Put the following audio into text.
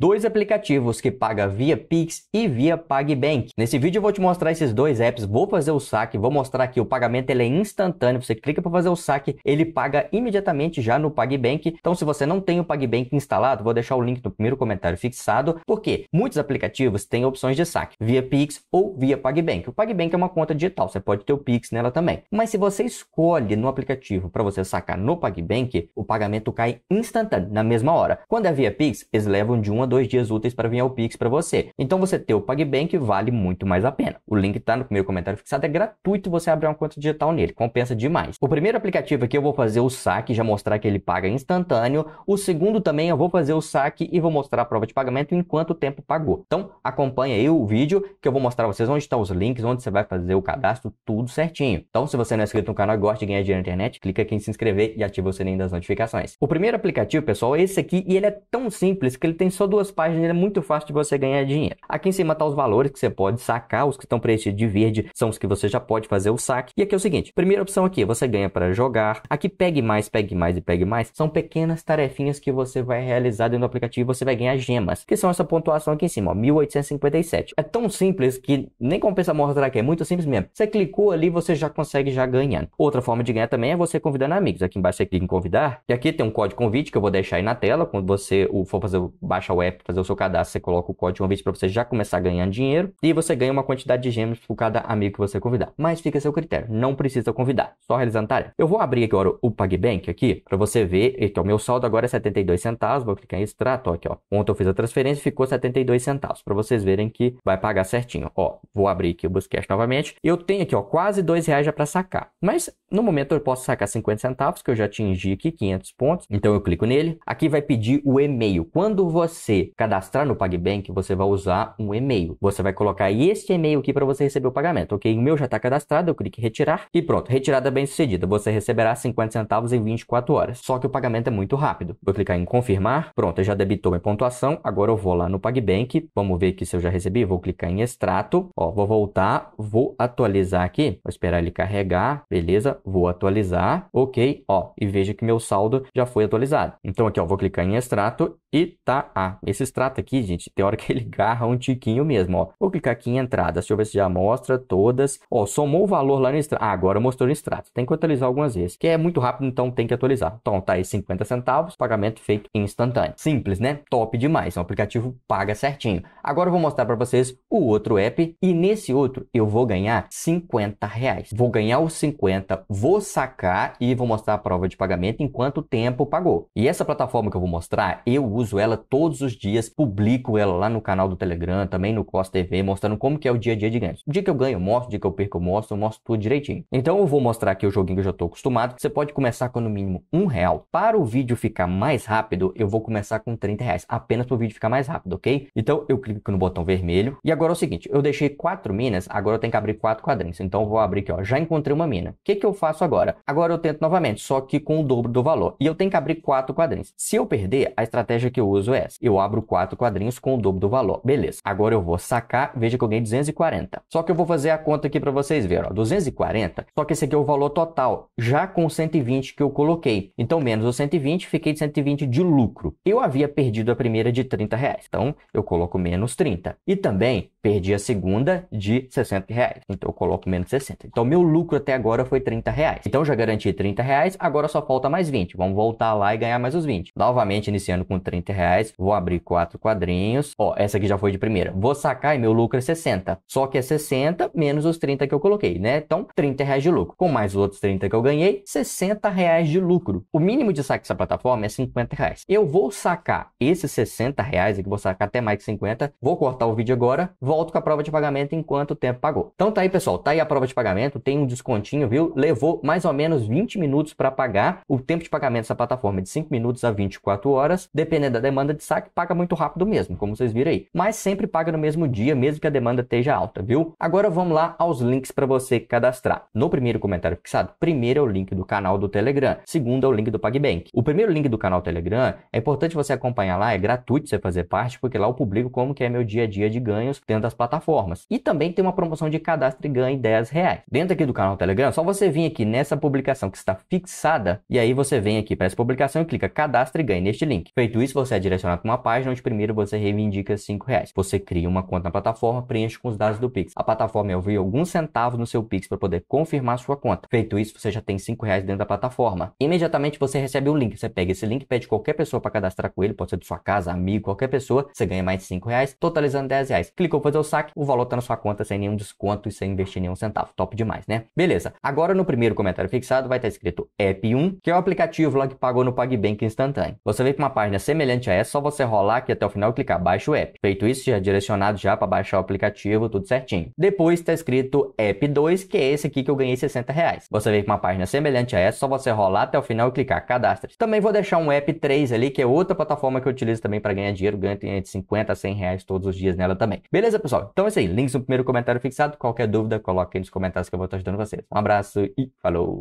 dois aplicativos que paga via Pix e via PagBank. Nesse vídeo eu vou te mostrar esses dois apps, vou fazer o saque, vou mostrar que o pagamento ele é instantâneo, você clica para fazer o saque, ele paga imediatamente já no PagBank. Então se você não tem o PagBank instalado, vou deixar o link no primeiro comentário fixado, porque muitos aplicativos têm opções de saque via Pix ou via PagBank. O PagBank é uma conta digital, você pode ter o Pix nela também. Mas se você escolhe no aplicativo para você sacar no PagBank, o pagamento cai instantâneo na mesma hora. Quando é via Pix, eles levam de uma dois dias úteis para vir ao Pix para você. Então você ter o PagBank vale muito mais a pena. O link está no primeiro comentário fixado, é gratuito você abrir uma conta digital nele, compensa demais. O primeiro aplicativo aqui eu vou fazer o saque, já mostrar que ele paga instantâneo. O segundo também eu vou fazer o saque e vou mostrar a prova de pagamento enquanto o tempo pagou. Então acompanha aí o vídeo que eu vou mostrar a vocês onde estão os links, onde você vai fazer o cadastro, tudo certinho. Então se você não é inscrito no canal e gosta de ganhar dinheiro na internet, clica aqui em se inscrever e ativa o sininho das notificações. O primeiro aplicativo, pessoal, é esse aqui e ele é tão simples que ele tem só duas duas páginas é muito fácil de você ganhar dinheiro. Aqui em cima tá os valores que você pode sacar, os que estão preenchidos de verde são os que você já pode fazer o saque. E aqui é o seguinte, primeira opção aqui, você ganha para jogar. Aqui pegue mais, pegue mais e pegue mais, são pequenas tarefinhas que você vai realizar dentro do aplicativo, você vai ganhar gemas, que são essa pontuação aqui em cima, ó, 1857. É tão simples que nem compensa mostrar aqui. é muito simples mesmo. Você clicou ali, você já consegue já ganhando. Outra forma de ganhar também é você convidando amigos. Aqui embaixo você clica em convidar, e aqui tem um código convite que eu vou deixar aí na tela, quando você for fazer baixar o app, fazer o seu cadastro, você coloca o código uma vez para você já começar ganhando dinheiro e você ganha uma quantidade de gems por cada amigo que você convidar. Mas fica a seu critério, não precisa convidar, só realizando tarefa. Eu vou abrir agora o PagBank aqui para você ver, então meu saldo agora é 72 centavos, vou clicar em extrato aqui, ó. Ontem eu fiz a transferência, ficou 72 centavos, para vocês verem que vai pagar certinho. Ó, vou abrir aqui o Buscash novamente. Eu tenho aqui, ó, quase dois reais já para sacar. Mas no momento eu posso sacar 50 centavos, que eu já atingi aqui 500 pontos. Então eu clico nele. Aqui vai pedir o e-mail. Quando você você cadastrar no PagBank, você vai usar um e-mail. Você vai colocar este e-mail aqui para você receber o pagamento, ok? O meu já está cadastrado, eu clico em retirar e pronto, retirada bem sucedida. Você receberá 50 centavos em 24 horas. Só que o pagamento é muito rápido. Vou clicar em confirmar, pronto, já debitou minha pontuação. Agora eu vou lá no PagBank, vamos ver aqui se eu já recebi, vou clicar em extrato, ó, vou voltar, vou atualizar aqui, vou esperar ele carregar, beleza, vou atualizar, ok, ó, e veja que meu saldo já foi atualizado. Então aqui, ó, vou clicar em extrato e tá a esse extrato aqui, gente, tem hora que ele garra um tiquinho mesmo, ó. Vou clicar aqui em entrada. deixa eu ver se já mostra todas. Ó, somou o valor lá no extrato. Ah, agora mostrou no extrato. Tem que atualizar algumas vezes, que é muito rápido, então tem que atualizar. Então, tá aí 50 centavos, pagamento feito instantâneo. Simples, né? Top demais. O é aplicativo paga certinho. Agora eu vou mostrar para vocês o outro app e nesse outro eu vou ganhar 50 reais. Vou ganhar os 50, vou sacar e vou mostrar a prova de pagamento em quanto tempo pagou. E essa plataforma que eu vou mostrar, eu uso ela todos os os dias, publico ela lá no canal do Telegram, também no Costa TV, mostrando como que é o dia a dia de ganhos. O dia que eu ganho, eu mostro, o dia que eu perco, eu mostro, eu mostro tudo direitinho. Então eu vou mostrar aqui o joguinho que eu já tô acostumado, que você pode começar com no mínimo um real. Para o vídeo ficar mais rápido, eu vou começar com 30 reais, apenas para o vídeo ficar mais rápido, ok? Então eu clico no botão vermelho. E agora é o seguinte, eu deixei quatro minas, agora eu tenho que abrir quatro quadrinhos. Então eu vou abrir aqui, ó, já encontrei uma mina. O que que eu faço agora? Agora eu tento novamente, só que com o dobro do valor. E eu tenho que abrir quatro quadrinhos. Se eu perder, a estratégia que eu uso é essa. Eu abro quatro quadrinhos com o dobro do valor. Beleza. Agora eu vou sacar, veja que eu ganhei 240. Só que eu vou fazer a conta aqui para vocês verem, ó, 240, só que esse aqui é o valor total, já com 120 que eu coloquei. Então, menos o 120, fiquei de 120 de lucro. Eu havia perdido a primeira de 30 reais, então eu coloco menos 30. E também perdi a segunda de 60 reais, então eu coloco menos 60. Então, meu lucro até agora foi 30 reais. Então, já garanti 30 reais, agora só falta mais 20. Vamos voltar lá e ganhar mais os 20. Novamente, iniciando com 30 reais, vou abrir abrir quatro quadrinhos. Ó, essa aqui já foi de primeira. Vou sacar e meu lucro é 60. Só que é 60 menos os 30 que eu coloquei, né? Então, 30 reais de lucro. Com mais os outros 30 que eu ganhei, 60 reais de lucro. O mínimo de saque dessa plataforma é 50 reais. Eu vou sacar esses 60 reais aqui, vou sacar até mais que 50. Vou cortar o vídeo agora, volto com a prova de pagamento enquanto o tempo pagou. Então tá aí, pessoal. Tá aí a prova de pagamento, tem um descontinho, viu? Levou mais ou menos 20 minutos para pagar. O tempo de pagamento dessa plataforma é de 5 minutos a 24 horas, dependendo da demanda de saque paga muito rápido mesmo, como vocês viram aí. Mas sempre paga no mesmo dia, mesmo que a demanda esteja alta, viu? Agora vamos lá aos links para você cadastrar. No primeiro comentário fixado, primeiro é o link do canal do Telegram, segundo é o link do PagBank. O primeiro link do canal Telegram é importante você acompanhar lá, é gratuito você fazer parte, porque lá eu publico como que é meu dia a dia de ganhos dentro das plataformas. E também tem uma promoção de cadastro e ganhe 10 reais. Dentro aqui do canal Telegram, só você vir aqui nessa publicação que está fixada, e aí você vem aqui para essa publicação e clica cadastro e ganhe neste link. Feito isso, você é direcionado para uma página página onde primeiro você reivindica cinco reais. Você cria uma conta na plataforma, preenche com os dados do Pix. A plataforma envia alguns centavos no seu Pix para poder confirmar sua conta. Feito isso, você já tem cinco reais dentro da plataforma. Imediatamente você recebe o um link. Você pega esse link, pede qualquer pessoa para cadastrar com ele, pode ser de sua casa, amigo, qualquer pessoa. Você ganha mais de reais, totalizando dez reais. Clicou fazer o saque, o valor está na sua conta sem nenhum desconto e sem investir nenhum centavo. Top demais, né? Beleza. Agora no primeiro comentário fixado vai estar tá escrito App1, que é o aplicativo lá que pagou no PagBank instantâneo. Você vem para uma página semelhante a essa, só você rolar aqui até o final e clicar baixa o app. Feito isso, já é direcionado já para baixar o aplicativo, tudo certinho. Depois está escrito app 2, que é esse aqui que eu ganhei 60 reais. Você vem com uma página semelhante a essa, só você rolar até o final e clicar cadastre. Também vou deixar um app 3 ali, que é outra plataforma que eu utilizo também para ganhar dinheiro, ganho entre 50 a 100 reais todos os dias nela também. Beleza, pessoal? Então é isso aí, links no primeiro comentário fixado. Qualquer dúvida, coloque aí nos comentários que eu vou estar ajudando vocês. Um abraço e falou!